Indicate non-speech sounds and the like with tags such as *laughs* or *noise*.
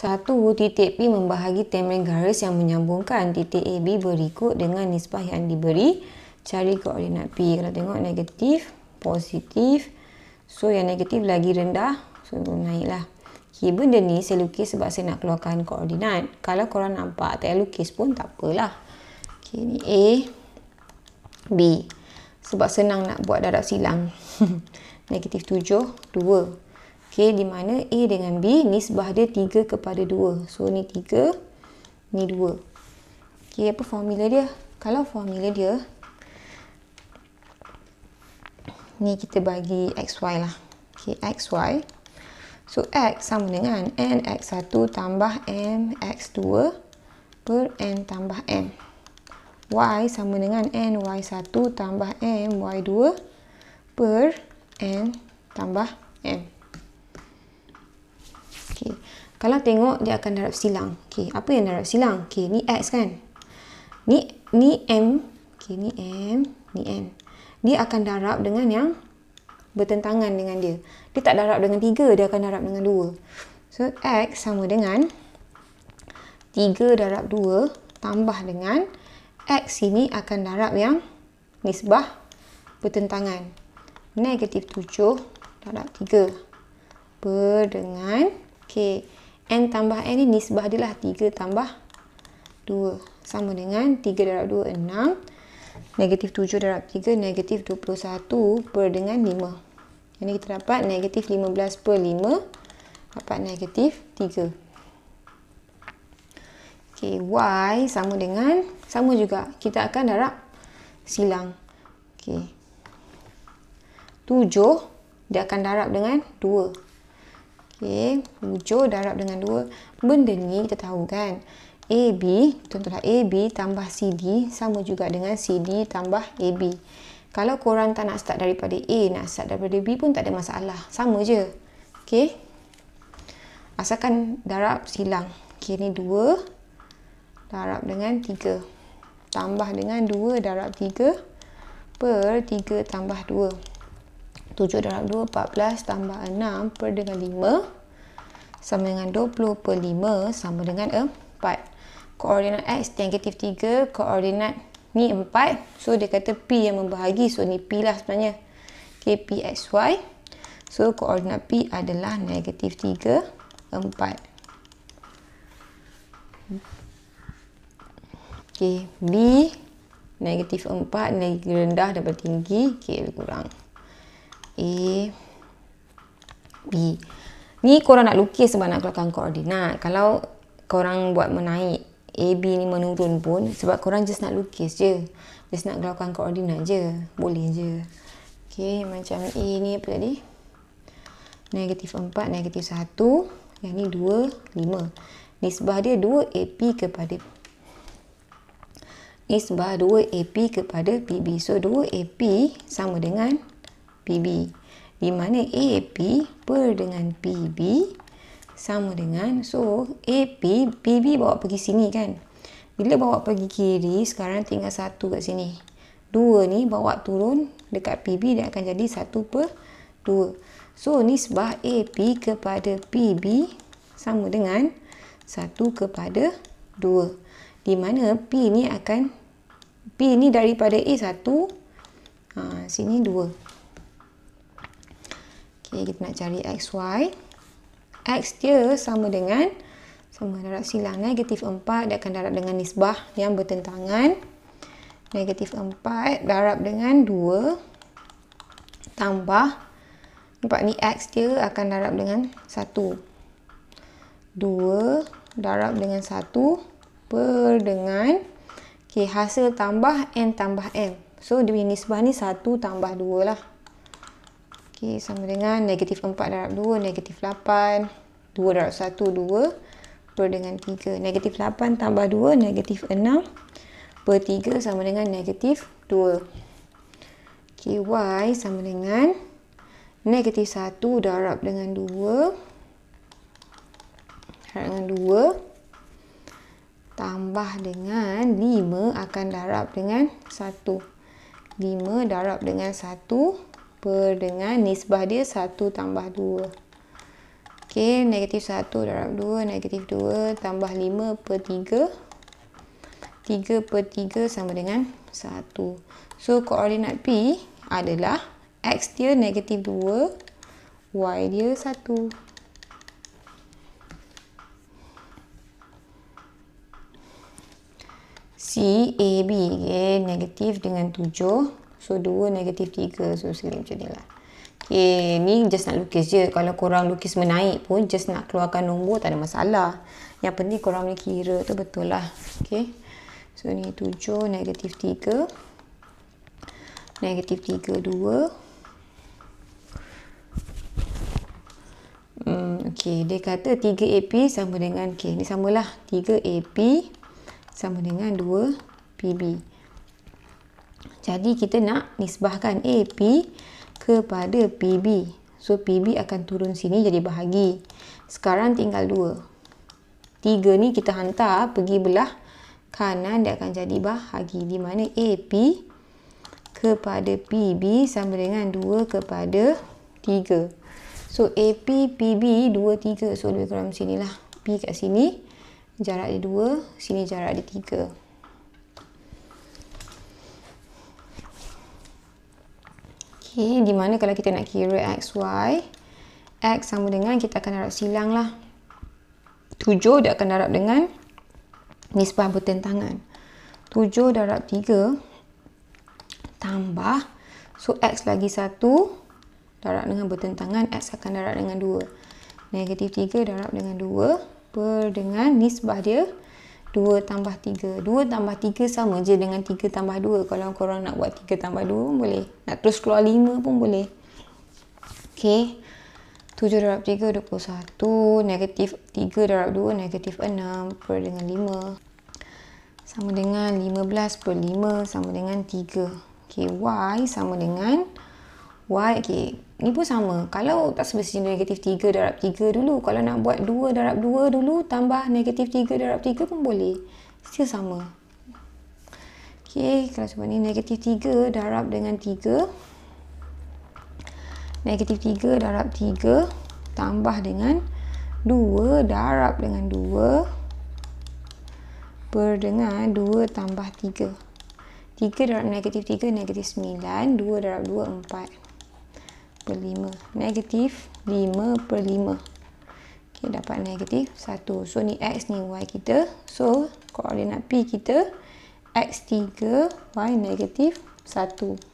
Satu titik P membahagi tembeng garis yang menyambungkan titik AB berikut dengan nisbah yang diberi. Cari koordinat P. Kalau tengok negatif, positif. So yang negatif lagi rendah. So naiklah. Okay, benda ni saya lukis sebab saya nak keluarkan koordinat. Kalau korang nampak tak lukis pun tak apalah. Okay, ni A, B. Sebab senang nak buat darab silang. *laughs* negatif 7, 2. Okey, di mana A dengan B nisbah dia 3 kepada 2. So ni 3, ni 2. Okey, apa formula dia? Kalau formula dia ni kita bagi xy lah. Okey, xy. So x sama dengan nx1 tambah mx2 per n tambah m. Y sama dengan ny1 tambah my2 per n tambah m. Kalau tengok dia akan darab silang. Okey, apa yang darab silang? Okey, ni x kan? Ni ni m. Okey, ni m, ni n. Dia akan darab dengan yang bertentangan dengan dia. Dia tak darab dengan 3, dia akan darab dengan 2. So x sama dengan 3 darab 2 tambah dengan x ini akan darab yang nisbah bertentangan. Negatif 7 darab 3 berdengan okay. N tambah N ni nisbah dia lah 3 tambah 2 sama dengan 3 darab 2, 6 negatif 7 darab 3 negatif 21 per dengan 5 jadi kita dapat negatif 15 per 5 dapat negatif 3 Okay, y sama dengan sama juga kita akan darab silang. Okey. 7 dia akan darab dengan Okey, hujur darab dengan dua benda ni kita tahu kan. AB, tentulah AB tambah CD sama juga dengan CD tambah AB. Kalau korang tak nak start daripada A, nak start daripada B pun tak ada masalah. Sama je. Okey. Asalkan darab silang. Okey, ni 2 darab dengan 3. Tambah dengan 2 darab 3 per 3 tambah 2. 7 darab 2, 14 tambah 6 per dengan 5 sama dengan 20 per 5 sama dengan 4. Koordinat X, negatif 3, koordinat ni 4. So, dia kata P yang membahagi. So, ni P lah sebenarnya. k P, X, Y. So, koordinat P adalah negatif 3, 4. Okay, B, negatif 4, negatif rendah daripada tinggi, K okay, lebih kurang. A B ni korang nak lukis sebab nak keluarkan koordinat kalau korang buat menaik A, B ni menurun pun sebab korang just nak lukis je just nak keluarkan koordinat je boleh je Okay, macam A ni apa tadi negatif 4, negatif 1 yang ni 2, 5 nisbah dia 2 AP kepada nisbah 2 AP kepada PB so 2 AP sama dengan PB di mana AP per dengan PB sama dengan so AP PB bawa pergi sini kan bila bawa pergi kiri sekarang tinggal satu kat sini dua ni bawa turun dekat PB dia akan jadi satu per dua so nisbah AP kepada PB sama dengan satu kepada dua di mana P ni akan P ni daripada A satu ha, sini dua Okey, kita nak cari x y, X dia sama dengan sama darab silang negatif 4 dia akan darab dengan nisbah yang bertentangan. Negatif 4 darab dengan 2 tambah nampak ni x dia akan darab dengan 1. 2 darab dengan 1 per dengan Okey, hasil tambah N tambah M. So, dia nisbah ni 1 tambah 2 lah. Okey, sama dengan negatif 4 darab 2, negatif 8, 2 darab 1, 2 per dengan 3. Negatif 8 tambah 2, negatif 6 per 3 sama dengan negatif 2. Okey, Y sama dengan negatif 1 darab dengan 2. Darab dengan 2. Tambah dengan 5 akan darab dengan 1. 5 darab dengan 1 per dengan nisbah dia 1 tambah 2. Okey, negatif 1 darab 2, negatif 2 tambah 5 per 3. 3 per 3 sama dengan 1. So, koordinat P adalah X dia negatif 2, Y dia 1. C, A, B. Okay, negatif dengan 7. So 2 negatif 3 So sekali macam ni lah Okay ni just nak lukis je Kalau korang lukis menaik pun Just nak keluarkan nombor tak ada masalah Yang penting korang ni kira tu betul lah Okay So ni 7 negatif 3 Negatif 3 2 Hmm, okay, dia kata 3AP sama dengan Okay, ni samalah 3AP sama dengan 2PB jadi kita nak nisbahkan AP kepada PB. So PB akan turun sini jadi bahagi. Sekarang tinggal 2. 3 ni kita hantar pergi belah kanan dia akan jadi bahagi. Di mana AP kepada PB sama dengan 2 kepada 3. So AP, PB 2, 3. So lebih kurang sini lah. P kat sini jarak dia 2, sini jarak dia 3. Okay, di mana kalau kita nak kira x, y, x sama dengan kita akan darab silang lah. 7 dia akan darab dengan nisbah bertentangan. 7 darab 3 tambah. So, x lagi 1 darab dengan bertentangan. X akan darab dengan 2. Negatif 3 darab dengan 2 per dengan nisbah dia 2 tambah 3 2 tambah 3 sama je dengan 3 tambah 2 kalau korang nak buat 3 tambah 2 pun boleh nak terus keluar 5 pun boleh ok 7 darab 3 21 negatif 3 darab 2 negatif 6 per dengan 5 sama dengan 15 per 5 sama dengan 3 ok y sama dengan Why? Okay. Ni pun sama. Kalau tak semestinya negatif 3 darab 3 dulu. Kalau nak buat 2 darab 2 dulu, tambah negatif 3 darab 3 pun boleh. Still sama. Okay. Kalau cuba ni negatif 3 darab dengan 3. Negatif 3 darab 3. Tambah dengan 2 darab dengan 2. Per dengan 2 tambah 3. 3 darab negatif 3, negatif 9. 2 darab 2, 4 per 5 negatif 5 per 5 ok dapat negatif 1 so ni x ni y kita so koordinat P kita x3 y negatif 1